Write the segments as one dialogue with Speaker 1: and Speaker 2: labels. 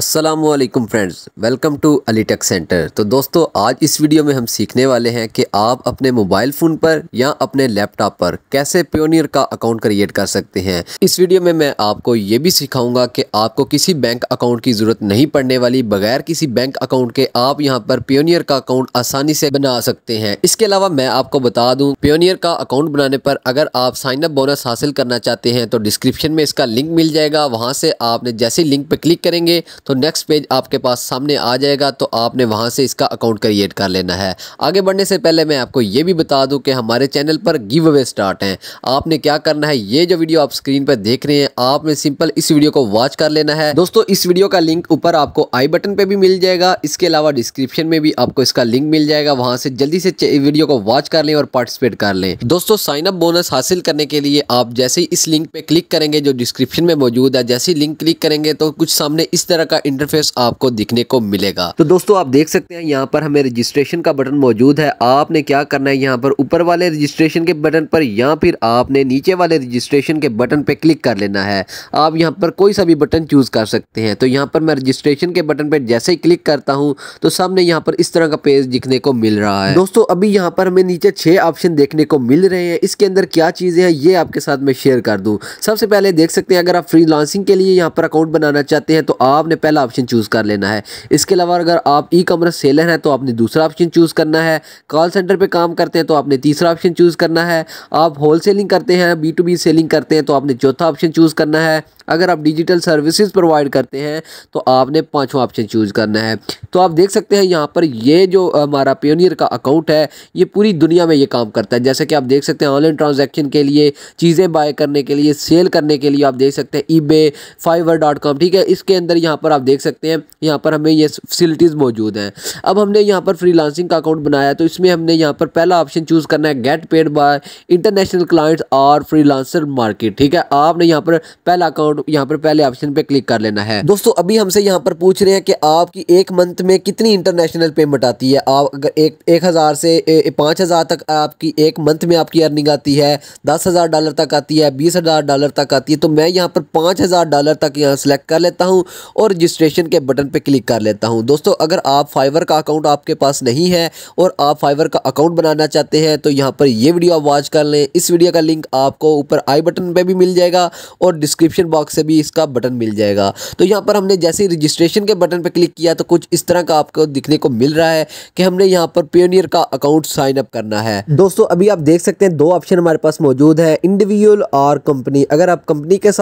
Speaker 1: Aslam friends welcome to tech center तो दोस्तों आज इस वीडियो में हम सीखने वाले हैं कि आप अपने मोबाइल फ़ोन पर या अपने लैपटॉप पर कैसे प्योनियर का अकाउंट क्रिएट कर सकते हैं इस वीडियो में मैं आपको ये भी सिखाऊंगा कि आपको किसी बैंक अकाउंट की ज़रूरत नहीं पड़ने वाली बगैर किसी बैंक अकाउंट के आप यहाँ पर प्योनियर का अकाउंट आसानी से बना सकते हैं इसके अलावा मैं आपको बता दूँ प्योनियर का अकाउंट बनाने पर अगर आप साइनअप बोनस हासिल करना चाहते हैं तो डिस्क्रिप्शन में इसका लिंक मिल जाएगा वहाँ से आपने जैसे लिंक पर क्लिक करेंगे तो नेक्स्ट पेज आपके पास सामने आ जाएगा तो आपने वहाँ से इसका अकाउंट क्रिएट कर लेना है आगे बढ़ने से पहले मैं आपको ये भी बता दूँ कि हमारे चैनल पर गिव अवे स्टार्ट हैं आपने क्या करना है ये जो वीडियो आप स्क्रीन पर देख रहे हैं आपने सिंपल इस वीडियो को वॉच कर लेना है दोस्तों इस वीडियो का लिंक ऊपर आपको आई बटन पर भी मिल जाएगा इसके अलावा डिस्क्रिप्शन में भी आपको इसका लिंक मिल जाएगा वहाँ से जल्दी से वीडियो को वॉच कर लें और पार्टिसिपेट कर लें दोस्तों साइन अप बोनस हासिल करने के लिए आप जैसे ही इस लिंक पे क्लिक करेंगे जो डिस्क्रिप्शन में मौजूद है जैसे ही लिंक क्लिक करेंगे तो कुछ सामने इस तरह का इंटरफेस आपको दिखने को मिलेगा तो दोस्तों आप देख सकते हैं यहाँ पर हमें रजिस्ट्रेशन का बटन मौजूद है आपने क्या करना है यहाँ पर ऊपर वाले रजिस्ट्रेशन के बटन पर या फिर आपने नीचे वाले रजिस्ट्रेशन के बटन पर क्लिक कर लेना है आप यहाँ पर कोई सा भी बटन चूज कर सकते हैं तो यहाँ पर मैं रजिस्ट्रेशन के बटन पर जैसे ही क्लिक करता हूँ तो सामने यहाँ पर इस तरह का पेज दिखने को मिल रहा है दोस्तों अभी यहाँ पर हमें नीचे छह ऑप्शन देखने को मिल रहे हैं इसके अंदर क्या चीजें हैं ये आपके साथ मैं शेयर कर दूँ सबसे पहले देख सकते हैं अगर आप फ्री के लिए यहाँ पर अकाउंट बनाना चाहते हैं तो आपने पहला ऑप्शन चूज़ कर लेना है इसके अलावा अगर आप ई कॉमर्स सेलर हैं तो आपने दूसरा ऑप्शन चूज़ करना है कॉल सेंटर पर काम करते हैं तो आपने तीसरा ऑप्शन चूज़ करना है आप होल सेलिंग करते हैं बी टू बी सेलिंग करते हैं तो आपने चौथा ऑप्शन चूज़ करना है अगर आप डिजिटल सर्विसेज प्रोवाइड करते हैं तो आपने पाँचवा ऑप्शन चूज़ करना है तो आप देख सकते हैं यहाँ पर ये जो हमारा पियोनियर का अकाउंट है ये पूरी दुनिया में ये काम करता है जैसे कि आप देख सकते हैं ऑनलाइन ट्रांजेक्शन के लिए चीज़ें बाय करने के लिए सेल करने के लिए आप देख सकते हैं ई बे ठीक है इसके अंदर यहाँ पर आप देख सकते हैं यहाँ पर हमें ये फैसिलिटीज़ मौजूद हैं अब हमने यहाँ पर फ्री का अकाउंट बनाया तो इसमें हमने यहाँ पर पहला ऑप्शन चूज़ करना है get paid by international clients और फ्री मार्केट ठीक है आपने यहाँ पर पहला अकाउंट अकाउंट यहाँ पर पहले ऑप्शन पे क्लिक कर लेना है दोस्तों अभी हमसे यहाँ पर पूछ रहे हैं कि आपकी एक मंथ में कितनी इंटरनेशनल पेमेंट आती है आप अगर एक एक हज़ार से पांच हज़ार तक आपकी एक मंथ में आपकी अर्निंग आती है दस हज़ार डॉलर तक आती है बीस हज़ार डॉलर तक आती है तो मैं यहाँ पर पांच हज़ार डॉलर तक यहाँ सेलेक्ट कर लेता हूँ और रजिस्ट्रेशन के बटन पर क्लिक कर लेता हूँ दोस्तों अगर आप फाइवर का अकाउंट आपके पास नहीं है और आप फाइवर का अकाउंट बनाना चाहते हैं तो यहाँ पर यह वीडियो आप वॉच कर लें इस वीडियो का लिंक आपको ऊपर आई बटन पर भी मिल जाएगा और डिस्क्रिप्शन बॉक्स बॉक्स से भी इसका बटन मिल जाएगा तो यहाँ पर हमने जैसे ही रजिस्ट्रेशन के बटन पर क्लिक किया तो कुछ इस तरह का आपको दिखने को मिल रहा है कि हमने यहाँ पर पेनियर का अकाउंट साइन अप करना है दोस्तों अभी आप देख सकते हैं दो ऑप्शन हमारे पास मौजूद है इंडिविजुअल और कंपनी अगर आप कंपनी के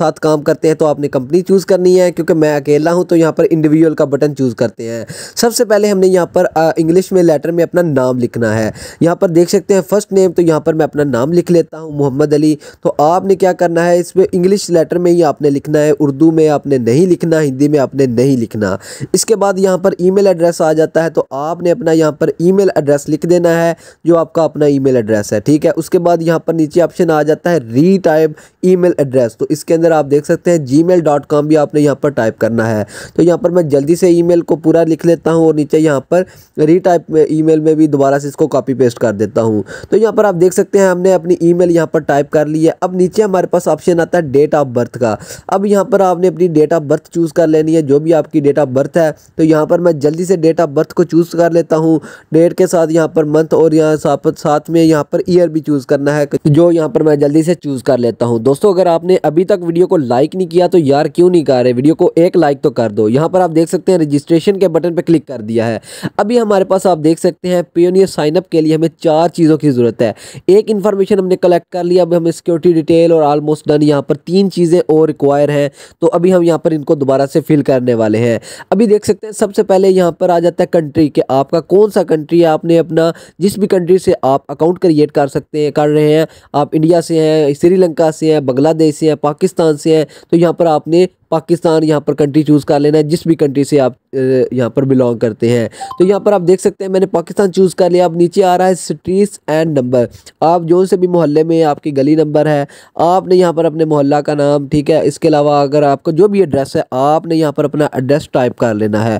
Speaker 1: साथ काम करते हैं तो आपने कंपनी चूज़ करनी है क्योंकि मैं अकेला हूँ तो यहाँ पर इंडिविजुअल का बटन चूज़ करते हैं सबसे पहले हमने यहाँ पर इंग्लिश में लेटर में अपना नाम लिखना है यहाँ पर देख सकते हैं फर्स्ट नेम तो यहाँ पर मैं अपना नाम लिख लेता हूँ मोहम्मद अली तो आपने क्या करना है इसमें इंग्लिश लेटर में ही आपने लिखना है उर्दू में आपने नहीं लिखना हिंदी में आपने नहीं लिखना इसके बाद यहाँ पर ईमेल एड्रेस आ जाता है तो आपने अपना यहाँ पर ईमेल एड्रेस लिख देना है जो आपका अपना ईमेल एड्रेस है ठीक है उसके बाद यहाँ पर नीचे ऑप्शन आ जाता है री टाइप ईमेल एड्रेस तो इसके अंदर आप देख सकते हैं जी भी आपने यहाँ पर टाइप करना है तो यहाँ पर मैं जल्दी से ई को पूरा लिख लेता हूँ और नीचे यहाँ पर री टाइप में ई में भी दोबारा से इसको कॉपी पेस्ट कर देता हूँ तो यहाँ पर आप देख सकते हैं हमने अपनी ई मेल पर टाइप कर ली है अब नीचे हमारे पास ऑप्शन आता है डेट ऑफ बर्थ बर्थ का अब यहाँ पर आपने अपनी डेट ऑफ बर्थ चूज़ कर लेनी है जो भी आपकी डेट ऑफ बर्थ है तो यहाँ पर मैं जल्दी से डेट ऑफ बर्थ को चूज़ कर लेता हूँ डेट के साथ यहाँ पर मंथ और यहाँ साथ में यहाँ पर ईयर भी चूज़ करना है जो यहाँ पर मैं जल्दी से चूज़ कर लेता हूँ दोस्तों अगर आपने अभी तक वीडियो को लाइक नहीं किया तो यार क्यों नहीं कर रहे वीडियो को एक लाइक तो कर दो यहाँ पर आप देख सकते हैं रजिस्ट्रेशन के बटन पर क्लिक कर दिया है अभी हमारे पास आप देख सकते हैं पियोनियर साइनअप के लिए हमें चार चीज़ों की ज़रूरत है एक इन्फॉर्मेशन हमने कलेक्ट कर लिया अब हमें सिक्योरिटी डिटेल और आलमोस्ट डन यहाँ पर तीन चीज़ें और रिक्वायर है तो अभी हम यहाँ पर इनको दोबारा से फिल करने वाले हैं अभी देख सकते हैं सबसे पहले यहाँ पर आ जाता है कंट्री के आपका कौन सा कंट्री है आपने अपना जिस भी कंट्री से आप अकाउंट क्रिएट कर सकते हैं कर रहे हैं आप इंडिया से हैं श्रीलंका से हैं बांग्लादेश से हैं पाकिस्तान से हैं तो यहाँ पर आपने पाकिस्तान यहाँ पर कंट्री चूज़ कर लेना है जिस भी कंट्री से आप यहाँ पर बिलोंग करते हैं तो यहाँ पर आप देख सकते हैं मैंने पाकिस्तान चूज़ कर लिया अब नीचे आ रहा है स्ट्रीट्स एंड नंबर आप जो से भी मोहल्ले में आपकी गली नंबर है आपने यहाँ पर अपने मोहल्ला का नाम ठीक है इसके अलावा अगर आपका जो भी एड्रेस है आपने यहाँ पर अपना एड्रेस टाइप कर लेना है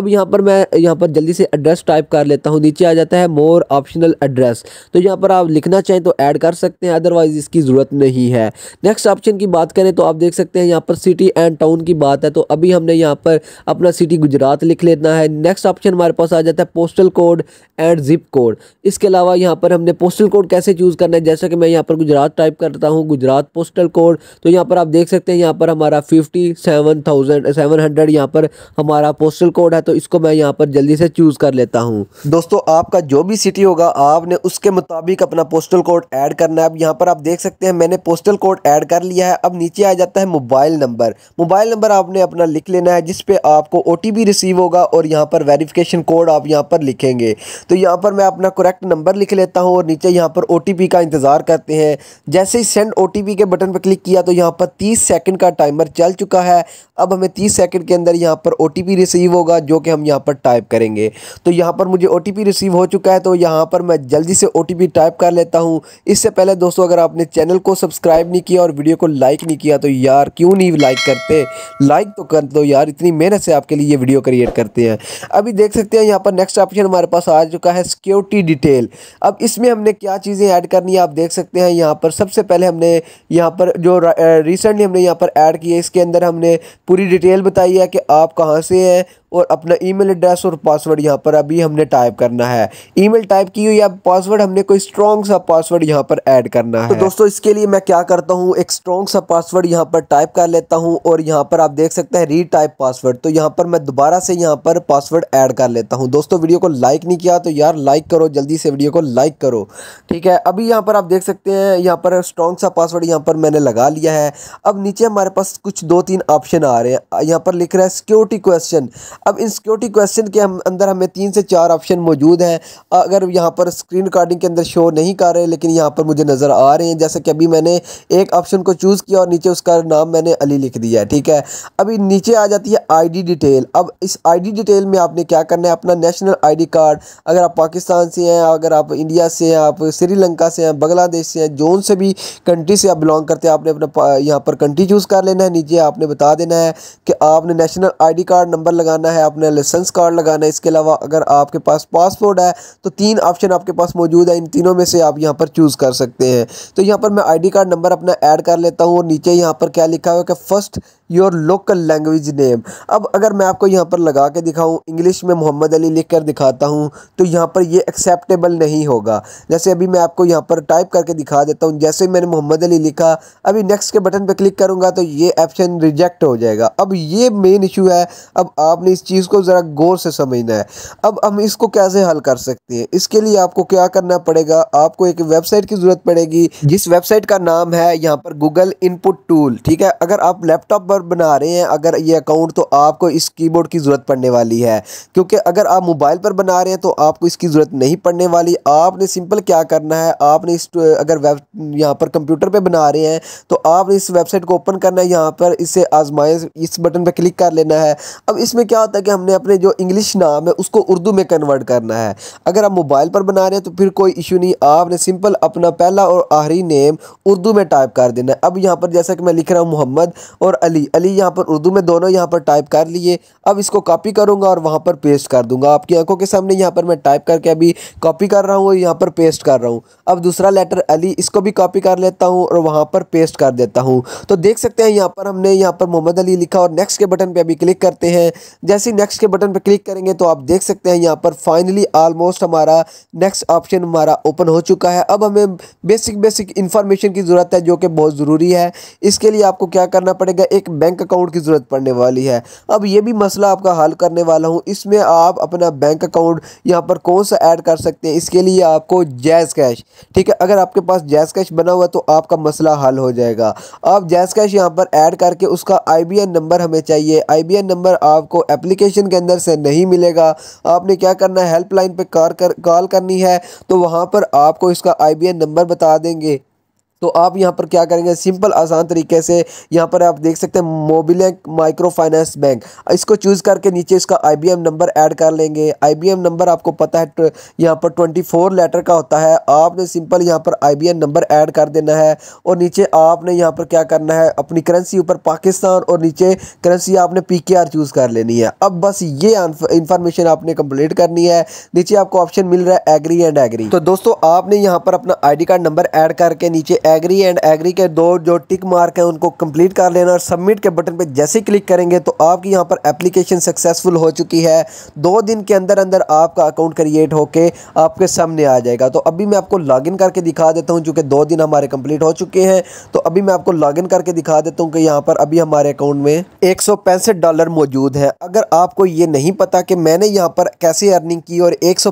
Speaker 1: अब यहाँ पर मैं यहाँ पर जल्दी से एड्रेस टाइप कर लेता हूँ नीचे आ जाता है मोर ऑप्शनल एड्रेस तो यहाँ पर आप लिखना चाहें तो ऐड कर सकते हैं अदरवाइज़ इसकी ज़रूरत नहीं है नेक्स्ट ऑप्शन की बात करें तो आप देख सकते हैं यहाँ पर सिटी एंड एंड टाउन की बात है तो अभी हमने यहाँ पर अपना सिटी गुजरात लिख लेना है नेक्स्ट ऑप्शन हमारे पास आ जाता है postal code and zip code इसके अलावा यहाँ पर हमने पोस्टल कोड कैसे चूज़ करना है जैसा कि मैं यहाँ पर गुजरात टाइप करता हूँ गुजरात पोस्टल कोड तो यहाँ पर आप देख सकते हैं यहाँ पर हमारा fifty seven thousand seven hundred यहाँ पर हमारा पोस्टल कोड है तो इसको मैं यहाँ पर जल्दी से चूज़ कर लेता हूँ दोस्तों आपका जो भी सिटी होगा आपने उसके मुताबिक अपना पोस्टल कोड ऐड करना है अब यहाँ पर आप देख सकते हैं मैंने पोस्टल कोड ऐड कर लिया है अब नीचे आ जाता है मोबाइल नंबर मोबाइल नंबर आपने अपना लिख लेना है जिस पे आपको ओ रिसीव होगा और यहाँ पर वेरिफिकेशन कोड आप यहाँ पर लिखेंगे तो यहाँ पर मैं अपना करेक्ट नंबर लिख लेता हूँ और नीचे यहाँ पर ओ का इंतज़ार करते हैं जैसे ही सेंड ओ के बटन पर क्लिक किया तो यहाँ पर तीस सेकेंड का टाइमर चल चुका है अब हमें तीस सेकेंड के अंदर यहाँ पर ओ रिसीव होगा जो कि हम यहाँ पर टाइप करेंगे तो यहाँ पर मुझे ओ रिसीव हो चुका है तो यहाँ पर मैं जल्दी से ओ टाइप कर लेता हूँ इससे पहले दोस्तों अगर आपने चैनल को सब्सक्राइब नहीं किया और वीडियो को लाइक नहीं किया तो यार क्यों नहीं लाइक करते सकते लाइक तो कर दो यार इतनी मेहनत से आपके लिए ये वीडियो क्रिएट करते हैं अभी देख सकते हैं यहाँ पर नेक्स्ट ऑप्शन हमारे पास आ चुका है सिक्योरिटी डिटेल अब इसमें हमने क्या चीज़ें ऐड करनी है आप देख सकते हैं यहाँ पर सबसे पहले हमने यहाँ पर जो रिसेंटली हमने यहाँ पर ऐड किया इसके अंदर हमने पूरी डिटेल बताई है कि आप कहाँ से हैं और अपना ईमेल एड्रेस और पासवर्ड यहाँ पर अभी हमने टाइप करना है ईमेल टाइप की हुई या पासवर्ड हमने कोई स्ट्रॉन्ग सा पासवर्ड यहाँ पर ऐड करना है तो दोस्तों इसके लिए मैं क्या करता हूँ एक स्ट्रॉन्ग सा पासवर्ड यहाँ पर टाइप कर लेता हूँ और यहाँ पर आप देख सकते हैं रीटाइप पासवर्ड तो यहाँ पर मैं दोबारा से यहाँ पर पासवर्ड ऐड कर लेता हूँ दोस्तों वीडियो को लाइक नहीं किया तो यार लाइक करो जल्दी से वीडियो को लाइक करो ठीक है अभी यहाँ पर आप देख सकते हैं यहाँ पर स्ट्रॉन्ग सा पासवर्ड यहाँ पर मैंने लगा लिया है अब नीचे हमारे पास कुछ दो तीन ऑप्शन आ रहे हैं यहाँ पर लिख रहा है सिक्योरिटी क्वेश्चन अब इन सिक्योरिटी क्वेश्चन के हम अंदर हमें तीन से चार ऑप्शन मौजूद हैं अगर यहाँ पर स्क्रीन रिकॉर्डिंग के अंदर शो नहीं कर रहे लेकिन यहाँ पर मुझे नज़र आ रहे हैं जैसे कि अभी मैंने एक ऑप्शन को चूज़ किया और नीचे उसका नाम मैंने अली लिख दिया है ठीक है अभी नीचे आ जाती है आई डिटेल अब इस आई डिटेल में आपने क्या करना है अपना नेशनल आई कार्ड अगर आप पाकिस्तान से हैं अगर आप इंडिया से हैं आप श्रीलंका से हैं बांग्लादेश से हैं जोन से भी कंट्री से आप बिलोंग करते हैं आपने अपना यहाँ पर कंट्री चूज़ कर लेना है नीचे आपने बता देना है कि आपने नेशनल आईडी कार्ड नंबर लगाना करना है आपने लाइसेंस कार्ड लगाना है इसके अलावा अगर आपके पास पासपोर्ट है तो तीन ऑप्शन आपके पास मौजूद है इन तीनों में से आप यहाँ पर चूज़ कर सकते हैं तो यहाँ पर मैं आई कार्ड नंबर अपना ऐड कर लेता हूँ और नीचे यहाँ पर क्या लिखा हुआ कि first your local language name अब अगर मैं आपको यहाँ पर लगा के दिखाऊँ इंग्लिश में मोहम्मद अली लिख कर दिखाता हूँ तो यहाँ पर ये एक्सेप्टेबल नहीं होगा जैसे अभी मैं आपको यहाँ पर टाइप करके दिखा देता हूँ जैसे मैंने मोहम्मद अली लिखा अभी नेक्स्ट के बटन पर क्लिक करूँगा तो ये ऑप्शन रिजेक्ट हो जाएगा अब ये मेन इशू है अब आपने इस चीज़ को ज़रा गौर से समझना है अब हम इसको कैसे हल कर सकते हैं इसके लिए आपको क्या करना पड़ेगा आपको एक वेबसाइट की ज़रूरत पड़ेगी जिस वेबसाइट का नाम है यहाँ पर गूगल इनपुट टूल ठीक है अगर आप लैपटॉप पर बना रहे हैं अगर ये अकाउंट तो आपको इस कीबोर्ड की ज़रूरत पड़ने वाली है क्योंकि अगर आप मोबाइल पर बना रहे हैं तो आपको इसकी ज़रूरत नहीं पड़ने वाली आपने सिंपल क्या करना है आपने इस अगर वेब यहाँ पर कंप्यूटर पर बना रहे हैं तो आपने इस वेबसाइट को ओपन करना है यहाँ पर इसे आजमाए इस बटन पर क्लिक कर लेना है अब इसमें क्या बात है कि हमने अपने जो इंग्लिश नाम है उसको उर्दू में कन्वर्ट करना है अगर आप मोबाइल पर बना रहे हैं तो फिर कोई इशू नहीं आपने सिंपल अपना पहला और आखिरी नेम उर्दू में टाइप कर देना है अब यहाँ पर जैसा कि मैं लिख रहा हूँ मोहम्मद और अली अली यहाँ पर उर्दू में दोनों यहाँ पर टाइप कर लिए अब इसको कॉपी करूँगा और वहाँ पर पेस्ट कर दूँगा आपकी आंखों के सामने यहाँ पर मैं टाइप करके अभी कॉपी कर रहा हूँ और यहाँ पर पेस्ट कर रहा हूँ अब दूसरा लेटर अली इसको भी कॉपी कर लेता हूँ और वहाँ पर पेस्ट कर देता हूँ तो देख सकते हैं यहाँ पर हमने यहाँ पर मोहम्मद अली लिखा और नेक्स्ट के बटन पर अभी क्लिक करते हैं जैसे नेक्स्ट के बटन पर क्लिक करेंगे तो आप देख सकते हैं यहाँ पर फाइनली आलमोस्ट हमारा नेक्स्ट ऑप्शन हमारा ओपन हो चुका है अब हमें बेसिक बेसिक इन्फॉर्मेशन की ज़रूरत है जो कि बहुत ज़रूरी है इसके लिए आपको क्या करना पड़ेगा एक बैंक अकाउंट की ज़रूरत पड़ने वाली है अब ये भी मसला आपका हल करने वाला हूँ इसमें आप अपना बैंक अकाउंट यहाँ पर कौन सा ऐड कर सकते हैं इसके लिए आपको जैज़ कैश ठीक है अगर आपके पास जैज़ कैश बना हुआ तो आपका मसला हल हो जाएगा आप जैज़ कैश यहाँ पर ऐड करके उसका आई नंबर हमें चाहिए आई नंबर आपको एप्ली एप्लीकेशन के अंदर से नहीं मिलेगा आपने क्या करना है हेल्पलाइन पर कॉल कर, करनी है तो वहाँ पर आपको इसका आई नंबर बता देंगे तो आप यहाँ पर क्या करेंगे सिंपल आसान तरीके से यहाँ पर आप देख सकते हैं मोबिल माइक्रो फाइनेंस बैंक इसको चूज़ करके नीचे इसका आईबीएम नंबर ऐड कर लेंगे आईबीएम नंबर आपको पता है यहाँ पर 24 लेटर का होता है आपने सिंपल यहाँ पर आईबीएम नंबर ऐड कर देना है और नीचे आपने यहाँ पर क्या करना है अपनी करेंसी ऊपर पाकिस्तान और नीचे करेंसी आपने पी चूज़ कर लेनी है अब बस ये इंफॉर्मेशन आपने कंप्लीट करनी है नीचे आपको ऑप्शन मिल रहा है एग्री एंड एग्री तो दोस्तों आपने यहाँ पर अपना आई कार्ड नंबर एड करके नीचे एग्री एंड एग्री के दो जो टिक मार्क हैं उनको कंप्लीट कर लेना और सबमिट के बटन पे जैसे ही क्लिक करेंगे तो आपकी यहाँ पर एप्लीकेशन सक्सेसफुल हो चुकी है दो दिन के अंदर अंदर आपका अकाउंट क्रिएट होकर आपके सामने आ जाएगा तो अभी मैं आपको लॉगिन करके दिखा देता हूँ चूँकि दो दिन हमारे कंप्लीट हो चुके हैं तो अभी मैं आपको लॉगिन करके दिखा देता हूँ कि यहाँ पर अभी हमारे अकाउंट में एक डॉलर मौजूद है अगर आपको ये नहीं पता कि मैंने यहाँ पर कैसे अर्निंग की और एक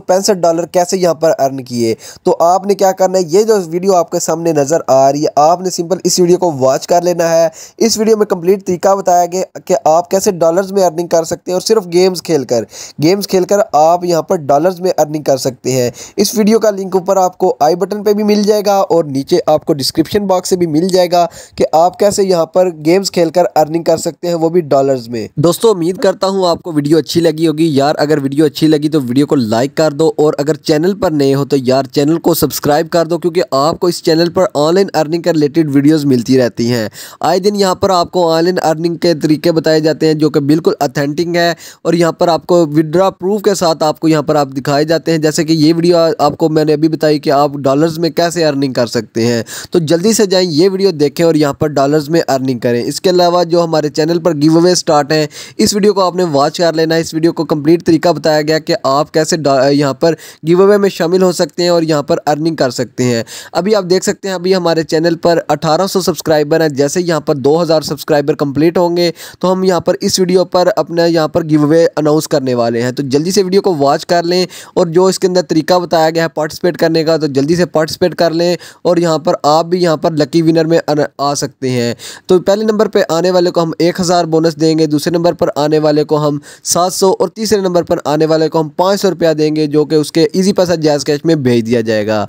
Speaker 1: डॉलर कैसे यहाँ पर अर्न किए तो आपने क्या करना है ये जो वीडियो आपके सामने नज़र आ रही है आपने सिंपल इस वीडियो को वॉच कर लेना है इस वीडियो में कंप्लीट तरीका बताया गया कि आप कैसे डॉलर्स में अर्निंग कर सकते हैं और सिर्फ गेम्स खेलकर गेम्स खेलकर आप यहाँ पर डॉलर्स में अर्निंग कर सकते हैं इस वीडियो का लिंक ऊपर आपको आई बटन पर भी मिल जाएगा और नीचे आपको डिस्क्रिप्शन बॉक्स से भी मिल जाएगा कि आप कैसे यहाँ पर गेम्स खेलकर अर्निंग कर सकते हैं वो भी डॉलर्स में दोस्तों उम्मीद करता हूँ आपको वीडियो अच्छी लगी होगी यार अगर वीडियो अच्छी लगी तो वीडियो को लाइक कर दो और अगर चैनल पर नए हो तो यार चैनल को सब्सक्राइब कर दो क्योंकि आपको इस चैनल पर ऑन ऑनलाइन अर्निंग के रिलेटेड वीडियोज़ मिलती रहती हैं आए दिन यहाँ पर आपको ऑनलाइन अर्निंग के तरीके बताए जाते हैं जो कि बिल्कुल अथेंटिक है और यहाँ पर आपको विड्रा प्रूफ के साथ आपको यहाँ पर आप दिखाए जाते हैं जैसे कि ये वीडियो आपको मैंने अभी बताई कि आप डॉलर्स में कैसे अर्निंग कर सकते हैं तो जल्दी से जाएँ ये वीडियो देखें और यहाँ पर डॉलर्स में अर्निंग करें इसके अलावा जो हमारे चैनल पर गिव अवे स्टार्ट हैं इस वीडियो को आपने वॉच कर लेना है इस वीडियो को कंप्लीट तरीका बताया गया कि आप कैसे यहाँ पर गिव अवे में शामिल हो सकते हैं और यहाँ पर अर्निंग कर सकते हैं अभी आप देख सकते हैं अभी हम हमारे चैनल पर 1800 सब्सक्राइबर हैं जैसे यहाँ पर 2000 सब्सक्राइबर कंप्लीट होंगे तो हम यहाँ पर इस वीडियो पर अपना यहाँ पर गिव अवे अनाउंस करने वाले हैं तो जल्दी से वीडियो को वॉच कर लें और जो इसके अंदर तरीका बताया गया है पार्टिसिपेट करने का तो जल्दी से पार्टिसिपेट कर लें और यहाँ पर आप भी यहाँ पर लकी विनर में आ सकते हैं तो पहले नंबर पर आने वाले को हम एक बोनस देंगे दूसरे नंबर पर आने वाले को हम सात और तीसरे नंबर पर आने वाले को हम पाँच रुपया देंगे जो कि उसके ईजी पैसा जैज़ कैश में भेज दिया जाएगा